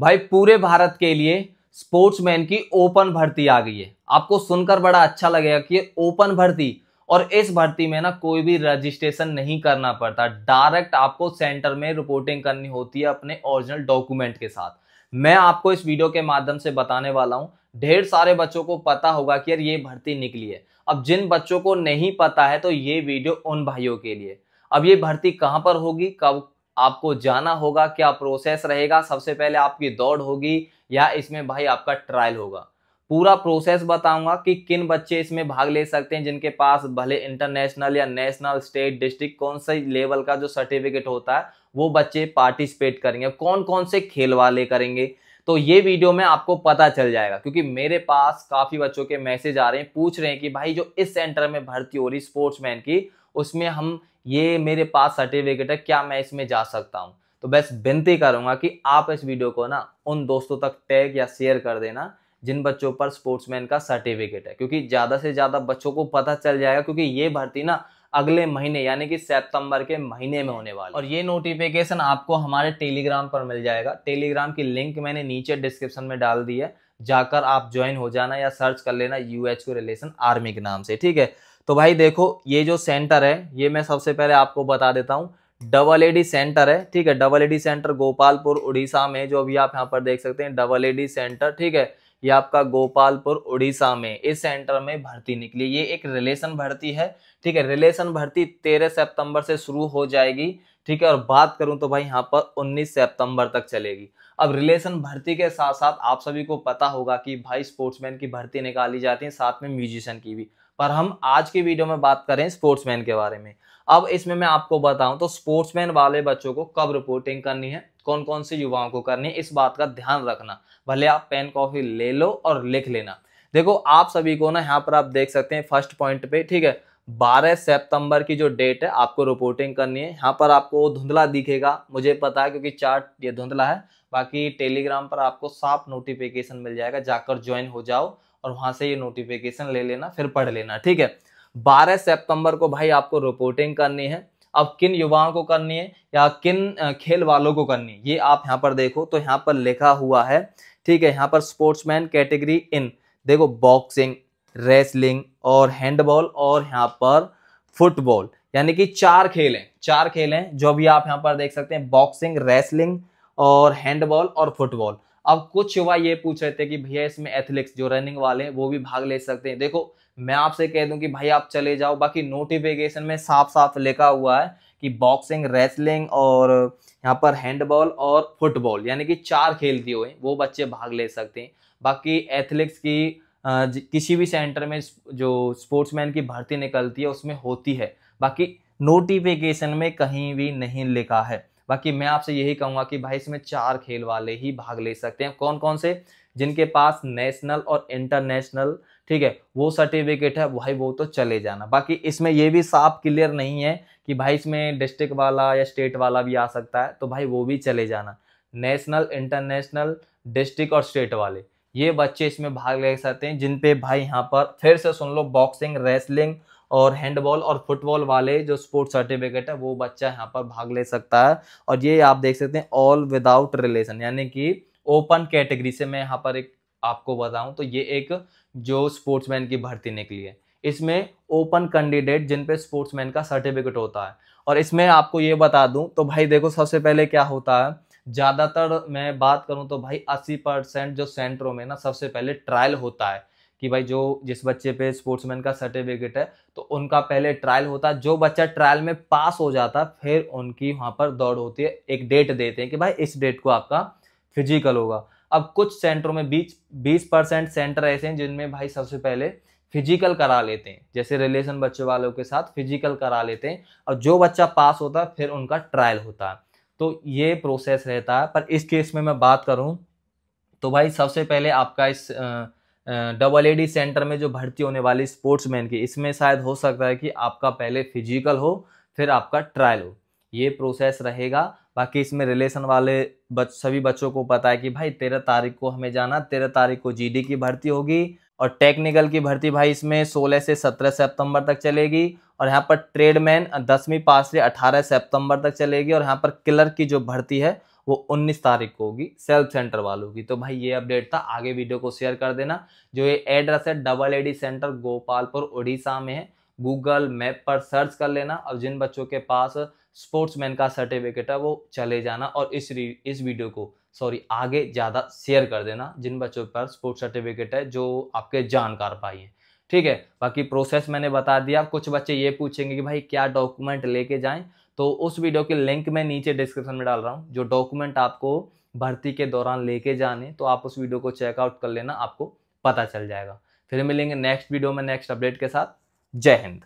भाई पूरे भारत के लिए स्पोर्ट्समैन की ओपन भर्ती आ गई है आपको सुनकर बड़ा अच्छा लगेगा कि ओपन भर्ती और इस भर्ती में ना कोई भी रजिस्ट्रेशन नहीं करना पड़ता डायरेक्ट आपको सेंटर में रिपोर्टिंग करनी होती है अपने ओरिजिनल डॉक्यूमेंट के साथ मैं आपको इस वीडियो के माध्यम से बताने वाला हूँ ढेर सारे बच्चों को पता होगा कि यार ये भर्ती निकली है अब जिन बच्चों को नहीं पता है तो ये वीडियो उन भाइयों के लिए अब ये भर्ती कहाँ पर होगी कब आपको जाना होगा क्या प्रोसेस रहेगा सबसे पहले आपकी दौड़ होगी या इसमें भाई आपका ट्रायल होगा पूरा प्रोसेस बताऊंगा कि किन बच्चे इसमें भाग ले सकते हैं जिनके पास भले इंटरनेशनल या नेशनल स्टेट डिस्ट्रिक्ट कौन से लेवल का जो सर्टिफिकेट होता है वो बच्चे पार्टिसिपेट करेंगे कौन कौन से खेल वाले करेंगे तो ये वीडियो में आपको पता चल जाएगा क्योंकि मेरे पास काफ़ी बच्चों के मैसेज आ रहे हैं पूछ रहे हैं कि भाई जो इस सेंटर में भर्ती हो रही स्पोर्ट्समैन की उसमें हम ये मेरे पास सर्टिफिकेट है क्या मैं इसमें जा सकता हूँ तो बस विनती करूंगा कि आप इस वीडियो को ना उन दोस्तों तक टैग या शेयर कर देना जिन बच्चों पर स्पोर्ट्समैन का सर्टिफिकेट है क्योंकि ज़्यादा से ज़्यादा बच्चों को पता चल जाएगा क्योंकि ये भर्ती ना अगले महीने यानी कि सितंबर के महीने में होने वाला और ये नोटिफिकेशन आपको हमारे टेलीग्राम पर मिल जाएगा टेलीग्राम की लिंक मैंने नीचे डिस्क्रिप्शन में डाल दी है जाकर आप ज्वाइन हो जाना या सर्च कर लेना यू एच को रिलेशन आर्मी के नाम से ठीक है तो भाई देखो ये जो सेंटर है ये मैं सबसे पहले आपको बता देता हूँ डबल एडी सेंटर है ठीक है double AD centre Gopalpur Orissa में जो अभी आप यहाँ पर देख सकते हैं डबल एडी सेंटर ठीक है ये आपका गोपालपुर उड़ीसा में इस सेंटर में भर्ती निकली ये एक रिलेशन भर्ती है ठीक है रिलेशन भर्ती तेरह सितंबर से शुरू हो जाएगी ठीक है और बात करूं तो भाई यहाँ पर 19 सितंबर तक चलेगी अब रिलेशन भर्ती के साथ साथ आप सभी को पता होगा कि भाई स्पोर्ट्समैन की भर्ती निकाली जाती है साथ में म्यूजिशियन की भी पर हम आज की वीडियो में बात करें स्पोर्ट्समैन के बारे में अब इसमें मैं आपको बताऊं तो स्पोर्ट्समैन वाले बच्चों को कब रिपोर्टिंग करनी है कौन कौन से युवाओं को करनी है इस बात का ध्यान रखना भले आप पेन कॉपी ले लो और लिख लेना देखो आप सभी को ना यहाँ पर आप देख सकते हैं फर्स्ट पॉइंट पे ठीक है 12 सितंबर की जो डेट है आपको रिपोर्टिंग करनी है यहाँ पर आपको धुंधला दिखेगा मुझे पता है क्योंकि चार्ट ये धुंधला है बाकी टेलीग्राम पर आपको साफ नोटिफिकेशन मिल जाएगा जाकर ज्वाइन हो जाओ और वहां से ये नोटिफिकेशन ले लेना फिर पढ़ लेना ठीक है 12 सितंबर को भाई आपको रिपोर्टिंग करनी है अब किन युवाओं को करनी है या किन खेल वालों को करनी है ये आप यहाँ पर देखो तो यहाँ पर लिखा हुआ है ठीक है यहाँ पर स्पोर्ट्समैन कैटेगरी इन देखो बॉक्सिंग रेसलिंग और हैंडबॉल और यहाँ पर फुटबॉल यानी कि चार खेल हैं चार खेल हैं जो भी आप यहाँ पर देख सकते हैं बॉक्सिंग रेसलिंग और हैंडबॉल और फुटबॉल अब कुछ युवा ये पूछ रहे थे कि भैया इसमें एथलेटिक्स जो रनिंग वाले हैं वो भी भाग ले सकते हैं देखो मैं आपसे कह दूं कि भाई आप चले जाओ बाकी नोटिफिकेशन में साफ साफ लिखा हुआ है कि बॉक्सिंग रेसलिंग और यहाँ पर हैंडबॉल और फुटबॉल यानी कि चार खेल दिए हुए वो बच्चे भाग ले सकते हैं बाकी एथलेटिक्स की किसी भी सेंटर में जो स्पोर्ट्समैन की भर्ती निकलती है उसमें होती है बाकी नोटिफिकेशन में कहीं भी नहीं लिखा है बाकी मैं आपसे यही कहूँगा कि भाई इसमें चार खेल वाले ही भाग ले सकते हैं कौन कौन से जिनके पास नेशनल और इंटरनेशनल ठीक है वो सर्टिफिकेट है भाई वो तो चले जाना बाकी इसमें ये भी साफ क्लियर नहीं है कि भाई इसमें डिस्ट्रिक्ट वाला या स्टेट वाला भी आ सकता है तो भाई वो भी चले जाना नेशनल इंटरनेशनल डिस्ट्रिक्ट और स्टेट वाले ये बच्चे इसमें भाग ले सकते हैं जिन पे भाई यहाँ पर फिर से सुन लो बॉक्सिंग रेसलिंग और हैंडबॉल और फुटबॉल वाले जो स्पोर्ट्स सर्टिफिकेट है वो बच्चा यहाँ पर भाग ले सकता है और ये आप देख सकते हैं ऑल विदाउट रिलेशन यानी कि ओपन कैटेगरी से मैं यहाँ पर एक आपको बताऊं तो ये एक जो स्पोर्ट्समैन की भर्ती निकली है इसमें ओपन कैंडिडेट जिन पे स्पोर्ट्समैन का सर्टिफिकेट होता है और इसमें आपको ये बता दूं तो भाई देखो सबसे पहले क्या होता है ज़्यादातर मैं बात करूं तो भाई 80 परसेंट जो सेंटरों में ना सबसे पहले ट्रायल होता है कि भाई जो जिस बच्चे पे स्पोर्ट्समैन का सर्टिफिकेट है तो उनका पहले ट्रायल होता है जो बच्चा ट्रायल में पास हो जाता फिर उनकी वहाँ पर दौड़ होती है एक डेट देते हैं कि भाई इस डेट को आपका फिजिकल होगा अब कुछ सेंटरों में बीच बीस परसेंट सेंटर ऐसे हैं जिनमें भाई सबसे पहले फिजिकल करा लेते हैं जैसे रिलेशन बच्चे वालों के साथ फिजिकल करा लेते हैं और जो बच्चा पास होता है फिर उनका ट्रायल होता है तो ये प्रोसेस रहता है पर इस केस में मैं बात करूँ तो भाई सबसे पहले आपका इस आ, डबल ए डी सेंटर में जो भर्ती होने वाली स्पोर्ट्समैन की इसमें शायद हो सकता है कि आपका पहले फिजिकल हो फिर आपका ट्रायल हो ये प्रोसेस रहेगा बाकी इसमें रिलेशन वाले बच सभी बच्चों को पता है कि भाई तेरह तारीख को हमें जाना तेरह तारीख को जीडी की भर्ती होगी और टेक्निकल की भर्ती भाई इसमें 16 से 17 सितंबर तक चलेगी और यहाँ पर ट्रेडमैन दसवीं पास से 18 सितंबर तक चलेगी और यहाँ पर किलर की जो भर्ती है वो 19 तारीख को होगी सेल्फ सेंटर वालों की तो भाई ये अपडेट था आगे वीडियो को शेयर कर देना जो ये एड्रेस है double AD centre Gopalpur Orissa में है गूगल मैप पर सर्च कर लेना और जिन बच्चों के पास स्पोर्ट्समैन का सर्टिफिकेट है वो चले जाना और इस इस वीडियो को सॉरी आगे ज़्यादा शेयर कर देना जिन बच्चों पर स्पोर्ट्स सर्टिफिकेट है जो आपके जानकार पाई है ठीक है बाकी प्रोसेस मैंने बता दिया कुछ बच्चे ये पूछेंगे कि भाई क्या डॉक्यूमेंट लेके जाएं तो उस वीडियो के लिंक मैं नीचे डिस्क्रिप्शन में डाल रहा हूँ जो डॉक्यूमेंट आपको भर्ती के दौरान लेके जाने तो आप उस वीडियो को चेकआउट कर लेना आपको पता चल जाएगा फिर मिलेंगे नेक्स्ट वीडियो में नेक्स्ट अपडेट के साथ जय हिंद